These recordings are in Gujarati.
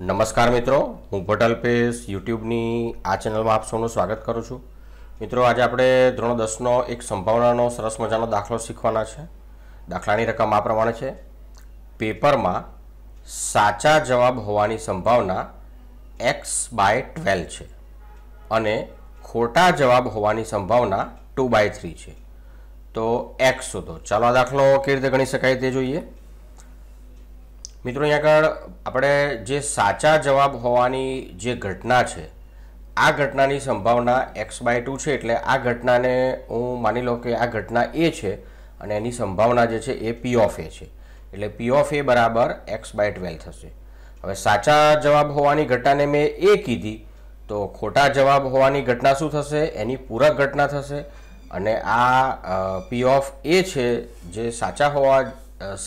નમસ્કાર મિત્રો હું ભટલ પેશ યુટ્યુબની આ ચેનલમાં આપ સૌનું સ્વાગત કરું છું મિત્રો આજે આપણે ધોરણ દસનો એક સંભાવનાનો સરસ મજાનો દાખલો શીખવાના છે દાખલાની રકમ આ પ્રમાણે છે પેપરમાં સાચા જવાબ હોવાની સંભાવના એક્સ બાય ટ્વેલ્વ છે અને ખોટા જવાબ હોવાની સંભાવના ટુ બાય થ્રી છે તો એક્સ શોધો ચાલો આ દાખલો કેવી રીતે ગણી શકાય તે જોઈએ મિત્રો અહીં આગળ આપણે જે સાચા જવાબ હોવાની જે ઘટના છે આ ઘટનાની સંભાવના એક્સ બાય ટુ છે એટલે આ ઘટનાને હું માની લો કે આ ઘટના એ છે અને એની સંભાવના જે છે એ પી ઓફ એ છે એટલે પી ઓફ એ બરાબર એક્સ બાય ટ્વેલ્વ થશે હવે સાચા જવાબ હોવાની ઘટનાને મેં એ કીધી તો ખોટા જવાબ હોવાની ઘટના શું થશે એની પૂરક ઘટના થશે અને આ પી ઓફ એ છે જે સાચા હોવા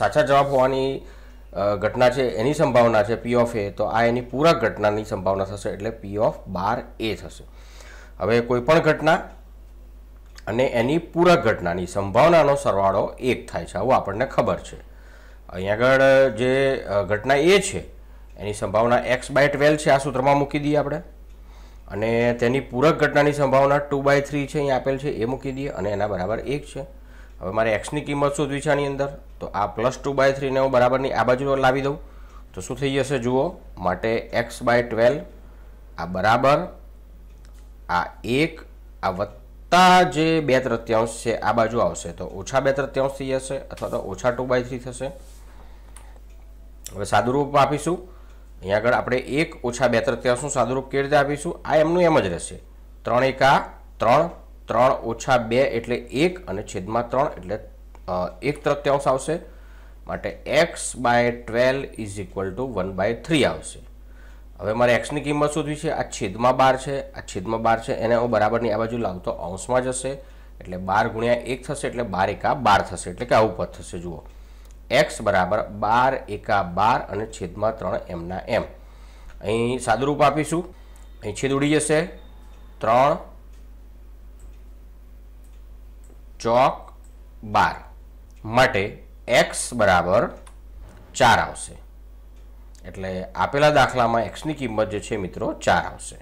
સાચા જવાબ હોવાની ઘટના છે એની સંભાવના છે પી ઓફ એ તો આ એની પૂરક ઘટનાની સંભાવના થશે એટલે પી ઓફ બાર એ થશે હવે કોઈપણ ઘટના અને એની પૂરક ઘટનાની સંભાવનાનો સરવાળો એક થાય છે આવું આપણને ખબર છે અહીં આગળ જે ઘટના એ છે એની સંભાવના એક્સ બાય ટ્વેલ્વ છે આ સૂત્રમાં મૂકી દઈએ આપણે અને તેની પૂરક ઘટનાની સંભાવના ટુ બાય થ્રી છે અહીં આપેલ છે એ મૂકી દઈએ અને એના બરાબર એક છે હવે મારે એક્સની કિંમત શોધવી છે આની અંદર તો આ પ્લસ ટુ બાય થ્રીને હું બરાબરની આ બાજુ લાવી દઉં તો શું થઈ જશે જુઓ માટે એક્સ બાય ટ્વેલ્વ આ બરાબર આ એક આ વત્તા જે બે તૃત્યાંશ છે આ બાજુ આવશે તો ઓછા બે તૃત્યાંશ થઈ જશે અથવા તો ઓછા ટુ બાય થ્રી થશે હવે સાદુરૂપ આપીશું અહીંયા આગળ આપણે એક ઓછા બે તૃત્યાંશનું સાદુરૂપ કેવી રીતે આપીશું આ એમનું એમ જ રહેશે ત્રણ એકા ત્રણ ત્રણ ઓછા બે એટલે એક અને છેદમાં ત્રણ એટલે એક તૃત્યાંશ આવશે માટે X by twelve is equal to one by three આવશે હવે મારે એક્સની કિંમત શોધવી છે આ છેદમાં બાર છે આ છેદમાં બાર છે એને હું બરાબરની આ બાજુ લાવતો અંશમાં જશે એટલે બાર ગુણ્યા એક થશે એટલે બાર એકા બાર થશે એટલે કે આવું પદ થશે જુઓ એક્સ બરાબર બાર એકા બાર અને છેદમાં ત્રણ એમના એમ અહીં સાદુરૂપ આપીશું અહીં છેદ ઉડી જશે ત્રણ ચોક બાર માટે એક્સ બરાબર ચાર આવશે એટલે આપેલા દાખલામાં એક્સની કિંમત જે છે મિત્રો ચાર આવશે